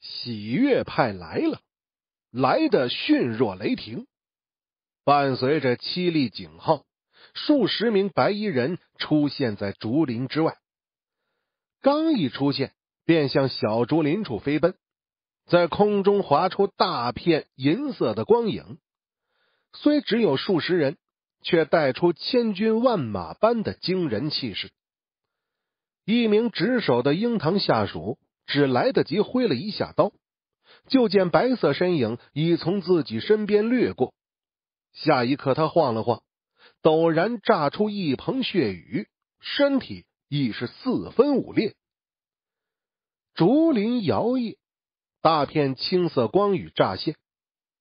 喜悦派来了，来的迅若雷霆，伴随着凄厉警号，数十名白衣人出现在竹林之外。刚一出现，便向小竹林处飞奔，在空中划出大片银色的光影。虽只有数十人，却带出千军万马般的惊人气势。一名值守的樱堂下属。只来得及挥了一下刀，就见白色身影已从自己身边掠过。下一刻，他晃了晃，陡然炸出一盆血雨，身体已是四分五裂。竹林摇曳，大片青色光雨乍现，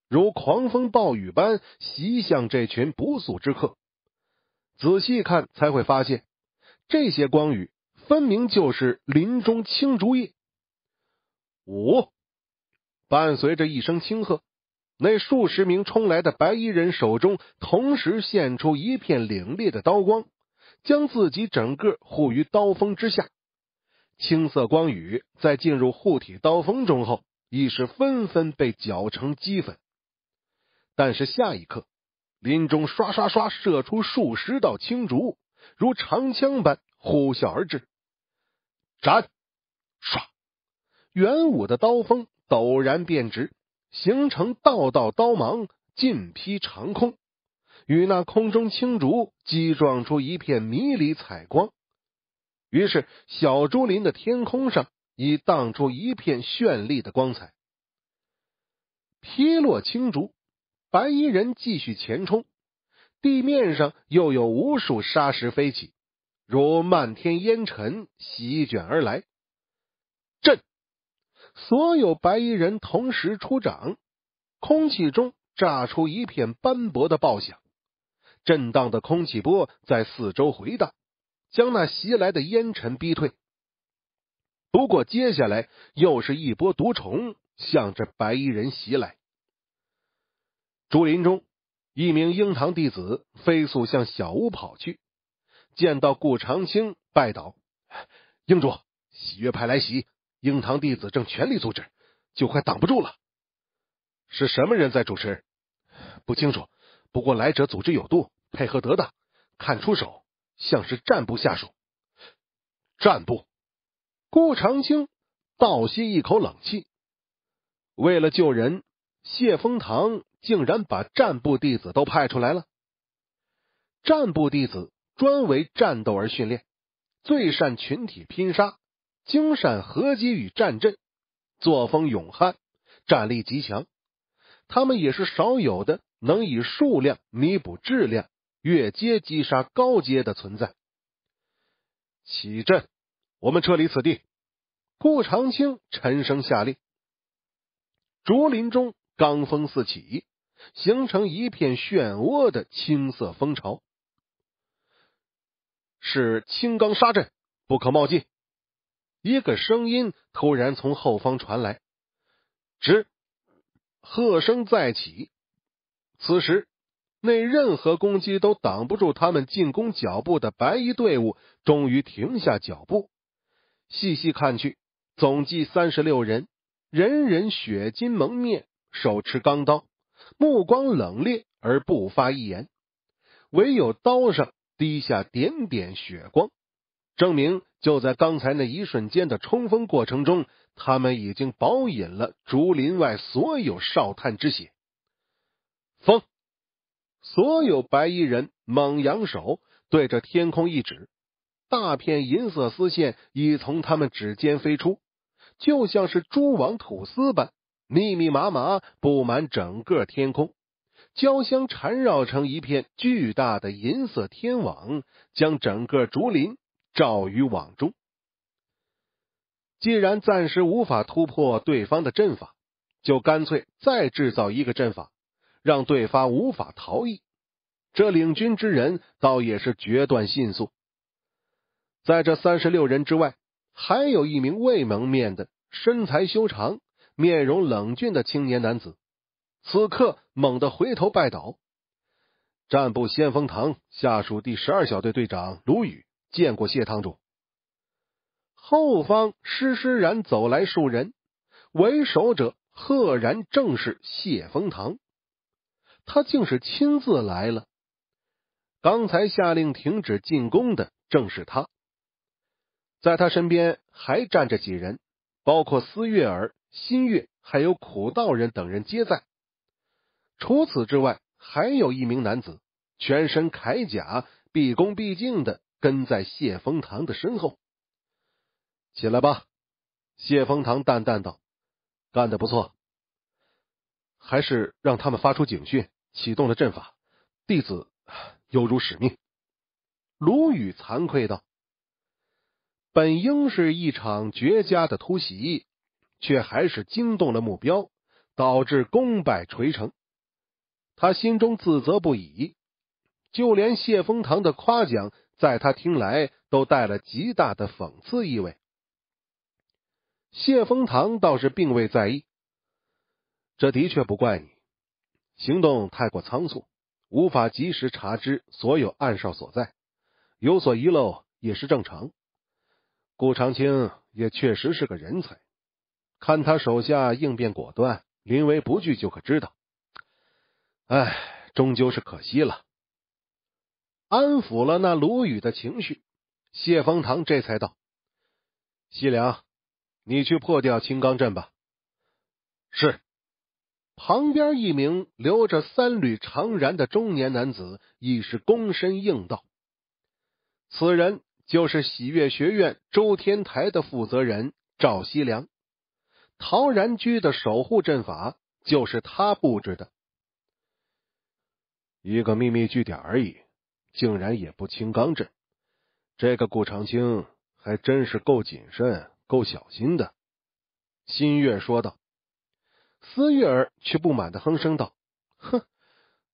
如狂风暴雨般袭向这群不速之客。仔细看，才会发现这些光雨分明就是林中青竹叶。五，伴随着一声轻喝，那数十名冲来的白衣人手中同时现出一片凛冽的刀光，将自己整个护于刀锋之下。青色光雨在进入护体刀锋中后，一时纷纷被搅成齑粉。但是下一刻，林中唰唰唰射出数十道青竹，如长枪般呼啸而至，斩，唰。元武的刀锋陡然变直，形成道道刀芒，尽劈长空，与那空中青竹击撞出一片迷离彩光。于是，小竹林的天空上已荡出一片绚丽的光彩。劈落青竹，白衣人继续前冲，地面上又有无数沙石飞起，如漫天烟尘席卷而来，震！所有白衣人同时出掌，空气中炸出一片斑驳的爆响，震荡的空气波在四周回荡，将那袭来的烟尘逼退。不过，接下来又是一波毒虫向着白衣人袭来。竹林中，一名英堂弟子飞速向小屋跑去，见到顾长青拜倒：“英主，喜悦派来袭。”英堂弟子正全力阻止，就快挡不住了。是什么人在主持？不清楚。不过来者组织有度，配合得当，看出手像是战部下属。战部，顾长青倒吸一口冷气。为了救人，谢风堂竟然把战部弟子都派出来了。战部弟子专为战斗而训练，最善群体拼杀。精善合击与战阵，作风勇悍，战力极强。他们也是少有的能以数量弥补质量，越阶击杀高阶的存在。起阵，我们撤离此地。顾长青沉声下令。竹林中罡风四起，形成一片漩涡的青色风潮。是青罡杀阵，不可冒进。一个声音突然从后方传来，吱，喝声再起。此时，那任何攻击都挡不住他们进攻脚步的白衣队伍，终于停下脚步。细细看去，总计三十六人，人人血金蒙面，手持钢刀，目光冷冽而不发一言，唯有刀上滴下点点血光，证明。就在刚才那一瞬间的冲锋过程中，他们已经饱饮了竹林外所有哨探之血。风，所有白衣人猛扬手，对着天空一指，大片银色丝线已从他们指尖飞出，就像是蛛网吐丝般，密密麻麻布满整个天空，交相缠绕成一片巨大的银色天网，将整个竹林。赵于网中。既然暂时无法突破对方的阵法，就干脆再制造一个阵法，让对方无法逃逸。这领军之人倒也是决断迅速。在这三十六人之外，还有一名未蒙面的身材修长、面容冷峻的青年男子，此刻猛地回头拜倒。战部先锋堂下属第十二小队队长卢宇。见过谢堂主。后方施施然走来数人，为首者赫然正是谢风堂，他竟是亲自来了。刚才下令停止进攻的正是他，在他身边还站着几人，包括思月、新月，还有苦道人等人皆在。除此之外，还有一名男子，全身铠甲，毕恭毕敬的。跟在谢风堂的身后，起来吧。”谢风堂淡淡道，“干得不错，还是让他们发出警讯，启动了阵法，弟子有如使命。”卢宇惭愧道：“本应是一场绝佳的突袭，却还是惊动了目标，导致功败垂成。他心中自责不已，就连谢风堂的夸奖。”在他听来，都带了极大的讽刺意味。谢风堂倒是并未在意，这的确不怪你，行动太过仓促，无法及时查知所有暗哨所在，有所遗漏也是正常。顾长青也确实是个人才，看他手下应变果断、临危不惧，就可知道。唉，终究是可惜了。安抚了那卢宇的情绪，谢方堂这才道：“西凉，你去破掉青冈阵吧。”是，旁边一名留着三缕长髯的中年男子，亦是躬身应道：“此人就是喜悦学院周天台的负责人赵西凉，陶然居的守护阵法就是他布置的，一个秘密据点而已。”竟然也不清罡阵，这个顾长青还真是够谨慎、够小心的。”新月说道。思月却不满的哼声道：“哼，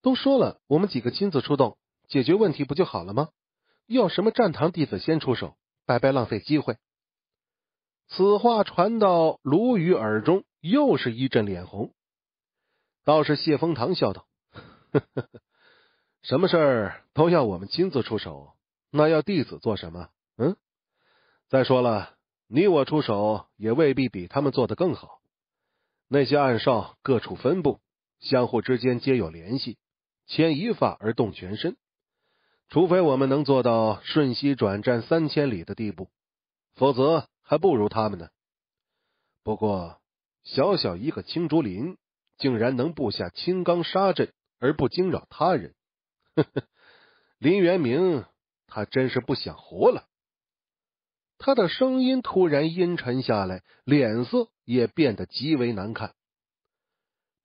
都说了，我们几个亲自出动解决问题不就好了吗？要什么战堂弟子先出手，白白浪费机会。”此话传到卢宇耳中，又是一阵脸红。倒是谢风堂笑道：“呵呵呵。”什么事儿都要我们亲自出手？那要弟子做什么？嗯，再说了，你我出手也未必比他们做的更好。那些暗哨各处分布，相互之间皆有联系，牵一发而动全身。除非我们能做到瞬息转战三千里的地步，否则还不如他们呢。不过，小小一个青竹林，竟然能布下青钢沙阵而不惊扰他人。呵呵，林元明，他真是不想活了。他的声音突然阴沉下来，脸色也变得极为难看。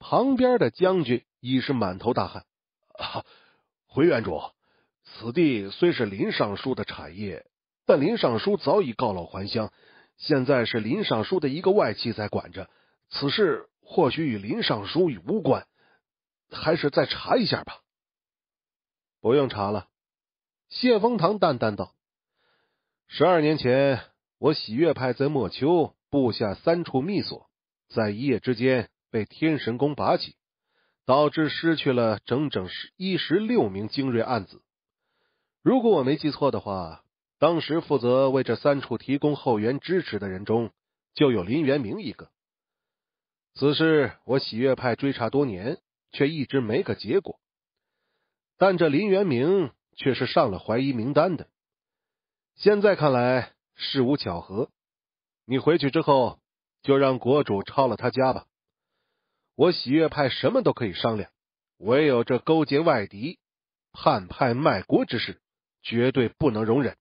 旁边的将军已是满头大汗。回原主，此地虽是林尚书的产业，但林尚书早已告老还乡，现在是林尚书的一个外戚在管着。此事或许与林尚书与无关，还是再查一下吧。不用查了，谢风堂淡淡道：“十二年前，我喜悦派在莫丘布下三处密所，在一夜之间被天神宫拔起，导致失去了整整一十六名精锐案子。如果我没记错的话，当时负责为这三处提供后援支持的人中，就有林元明一个。此事我喜悦派追查多年，却一直没个结果。”但这林元明却是上了怀疑名单的。现在看来事无巧合，你回去之后就让国主抄了他家吧。我喜悦派什么都可以商量，唯有这勾结外敌、叛派卖国之事，绝对不能容忍。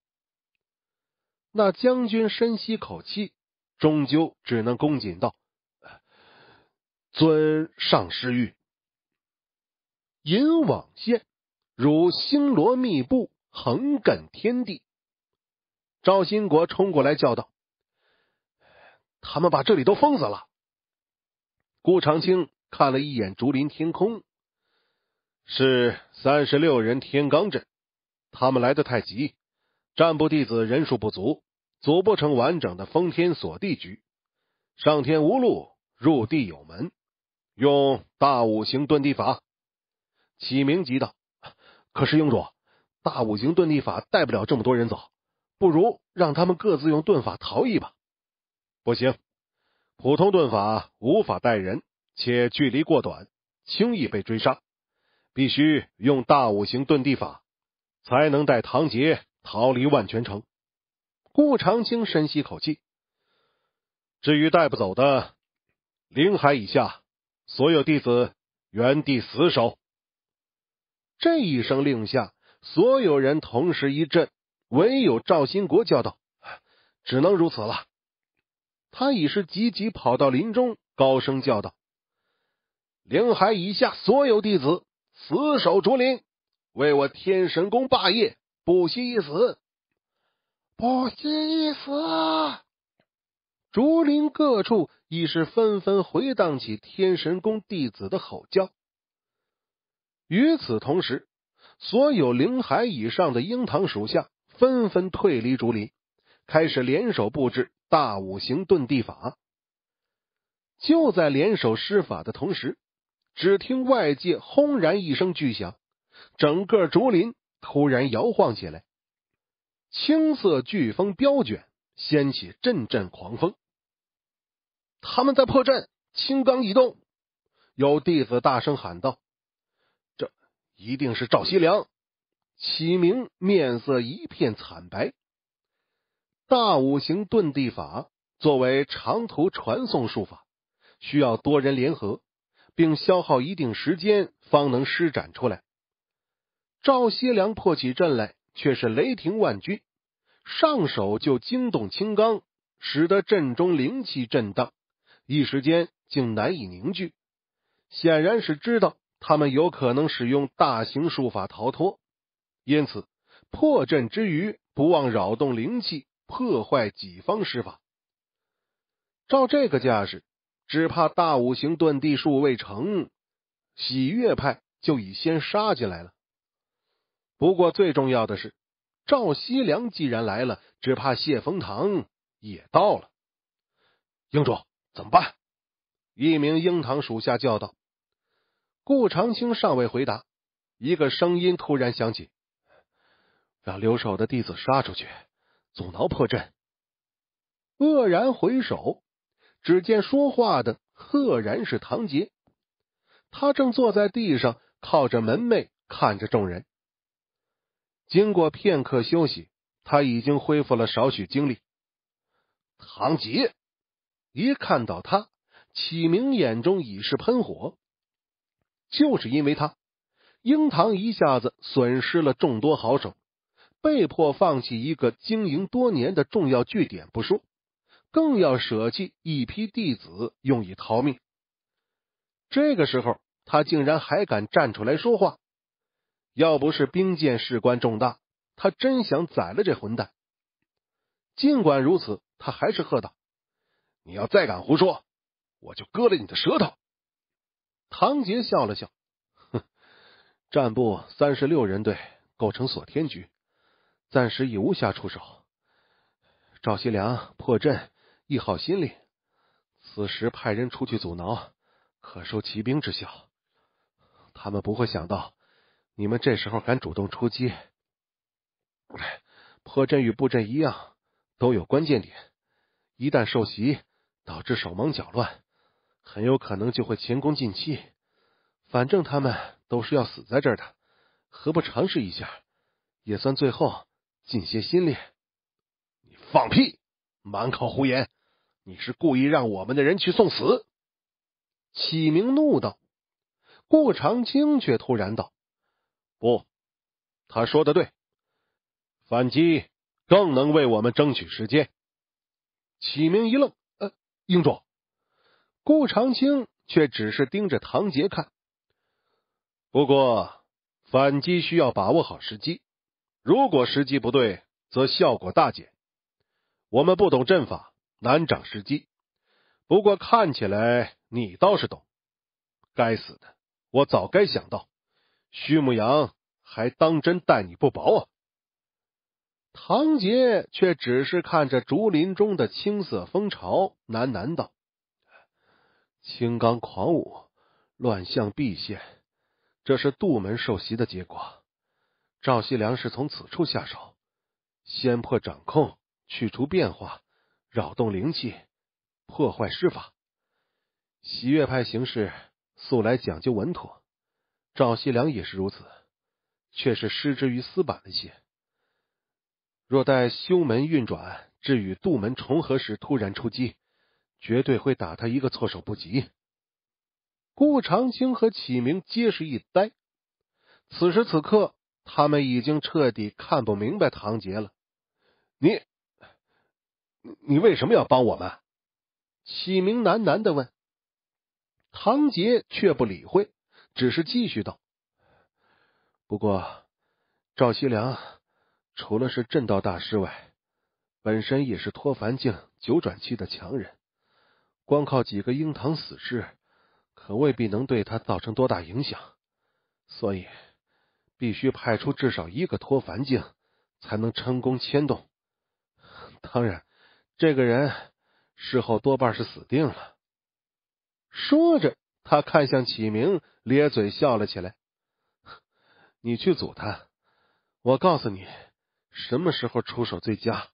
那将军深吸口气，终究只能恭谨道：“遵上师谕。”银网县。如星罗密布，横亘天地。赵新国冲过来叫道：“他们把这里都封死了。”顾长青看了一眼竹林天空，是三十六人天罡阵。他们来的太急，占卜弟子人数不足，组不成完整的封天锁地局。上天无路，入地有门，用大五行遁地法。启明急道。可是，英主，大五行遁地法带不了这么多人走，不如让他们各自用遁法逃逸吧。不行，普通遁法无法带人，且距离过短，轻易被追杀。必须用大五行遁地法，才能带唐杰逃离万全城。顾长青深吸口气，至于带不走的，灵海以下所有弟子原地死守。这一声令下，所有人同时一震，唯有赵新国叫道：“只能如此了。”他已是急急跑到林中，高声叫道：“灵海以下所有弟子，死守竹林，为我天神宫霸业，不惜一死，不惜一死！”竹林各处已是纷纷回荡起天神宫弟子的吼叫。与此同时，所有灵海以上的英堂属下纷纷退离竹林，开始联手布置大五行遁地法。就在联手施法的同时，只听外界轰然一声巨响，整个竹林突然摇晃起来，青色飓风飙卷，掀起阵阵狂风。他们在破阵，青刚一动，有弟子大声喊道。一定是赵西良，启明面色一片惨白。大五行遁地法作为长途传送术法，需要多人联合，并消耗一定时间方能施展出来。赵西良破起阵来却是雷霆万钧，上手就惊动青罡，使得阵中灵气震荡，一时间竟难以凝聚。显然是知道。他们有可能使用大型术法逃脱，因此破阵之余不忘扰动灵气，破坏己方施法。照这个架势，只怕大五行遁地术未成，喜悦派就已先杀进来了。不过最重要的是，赵西凉既然来了，只怕谢风堂也到了。英主怎么办？一名英堂属下叫道。顾长青尚未回答，一个声音突然响起：“让留守的弟子杀出去，阻挠破阵。”愕然回首，只见说话的赫然是唐杰，他正坐在地上，靠着门楣看着众人。经过片刻休息，他已经恢复了少许精力。唐杰一看到他，启明眼中已是喷火。就是因为他，樱堂一下子损失了众多好手，被迫放弃一个经营多年的重要据点不说，更要舍弃一批弟子用以逃命。这个时候，他竟然还敢站出来说话，要不是兵谏事关重大，他真想宰了这混蛋。尽管如此，他还是喝道：“你要再敢胡说，我就割了你的舌头。”唐杰笑了笑，哼，战部三十六人队构成锁天局，暂时已无暇出手。赵西良破阵，亦好心理，此时派人出去阻挠，可收骑兵之效。他们不会想到你们这时候敢主动出击。破阵与布阵一样，都有关键点，一旦受袭，导致手忙脚乱。很有可能就会前功尽弃。反正他们都是要死在这的，何不尝试一下，也算最后尽些心力？你放屁，满口胡言！你是故意让我们的人去送死？启明怒道。顾长青却突然道：“不，他说的对，反击更能为我们争取时间。”启明一愣：“呃，英主。”顾长青却只是盯着唐杰看。不过，反击需要把握好时机，如果时机不对，则效果大减。我们不懂阵法，难找时机。不过看起来你倒是懂。该死的，我早该想到。徐牧阳还当真待你不薄啊！唐杰却只是看着竹林中的青色蜂巢，喃喃道。青钢狂舞，乱象毕现。这是杜门受袭的结果。赵西良是从此处下手，先破掌控，去除变化，扰动灵气，破坏施法。喜悦派行事素来讲究稳妥，赵西良也是如此，却是失之于死板了些。若待修门运转至与杜门重合时，突然出击。绝对会打他一个措手不及。顾长青和启明皆是一呆，此时此刻，他们已经彻底看不明白唐杰了。你，你为什么要帮我们？启明喃喃的问。唐杰却不理会，只是继续道：“不过，赵西良除了是震道大师外，本身也是脱凡境九转期的强人。”光靠几个鹰堂死士，可未必能对他造成多大影响，所以必须派出至少一个托凡境，才能成功牵动。当然，这个人事后多半是死定了。说着，他看向启明，咧嘴笑了起来：“你去阻他，我告诉你什么时候出手最佳。”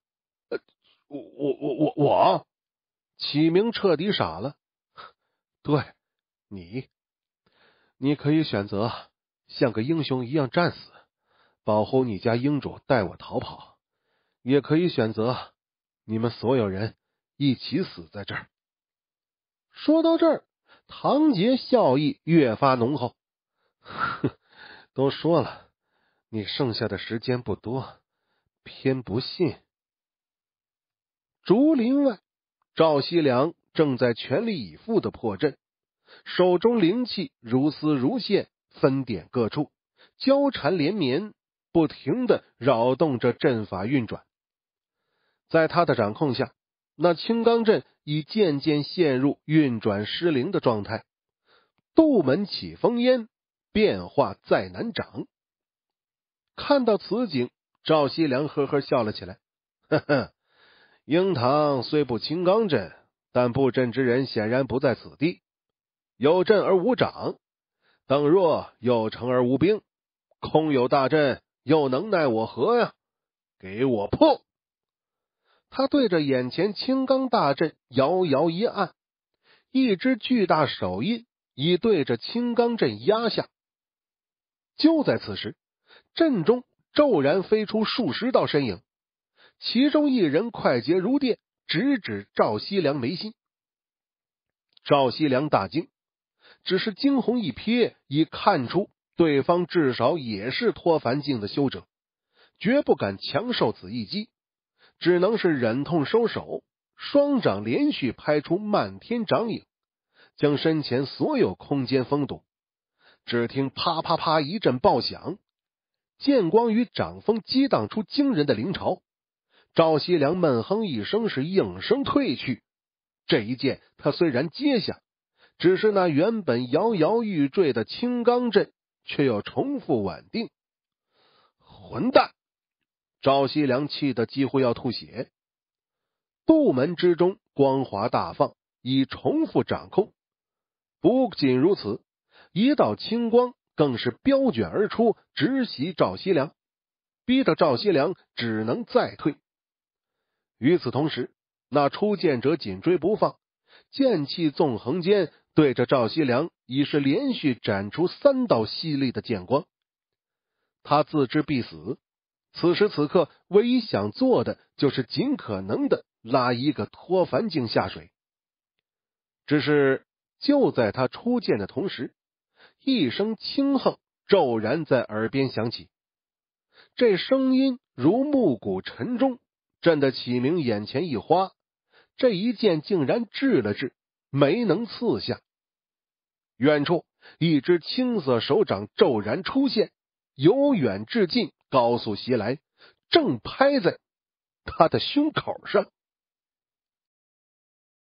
我我我我我。启明彻底傻了。对，你，你可以选择像个英雄一样战死，保护你家英主，带我逃跑；也可以选择你们所有人一起死在这儿。说到这儿，唐杰笑意越发浓厚。哼，都说了，你剩下的时间不多，偏不信。竹林外。赵西良正在全力以赴的破阵，手中灵气如丝如线，分点各处，交缠连绵，不停的扰动着阵法运转。在他的掌控下，那青罡阵已渐渐陷入运转失灵的状态。杜门起烽烟，变化再难掌。看到此景，赵西良呵呵笑了起来，呵呵。鹰堂虽不青冈镇，但布阵之人显然不在此地。有阵而无掌，等若有城而无兵，空有大阵又能奈我何呀？给我破！他对着眼前青冈大阵摇摇一按，一只巨大手印已对着青冈阵压下。就在此时，阵中骤然飞出数十道身影。其中一人快捷如电，直指赵西良眉心。赵西良大惊，只是惊鸿一瞥，已看出对方至少也是脱凡境的修者，绝不敢强受此一击，只能是忍痛收手，双掌连续拍出漫天掌影，将身前所有空间封堵。只听啪啪啪一阵爆响，剑光与掌风激荡出惊人的灵潮。赵西良闷哼一声，是应声退去。这一剑他虽然接下，只是那原本摇摇欲坠的青钢阵却又重复稳定。混蛋！赵西良气得几乎要吐血。杜门之中光华大放，已重复掌控。不仅如此，一道青光更是飙卷而出，直袭赵西良，逼得赵西良只能再退。与此同时，那出剑者紧追不放，剑气纵横间，对着赵西良已是连续斩出三道犀利的剑光。他自知必死，此时此刻唯一想做的就是尽可能的拉一个托凡境下水。只是就在他出剑的同时，一声轻哼骤然在耳边响起，这声音如暮鼓晨钟。震得启明眼前一花，这一剑竟然滞了滞，没能刺下。远处一只青色手掌骤然出现，由远至近高速袭来，正拍在他的胸口上。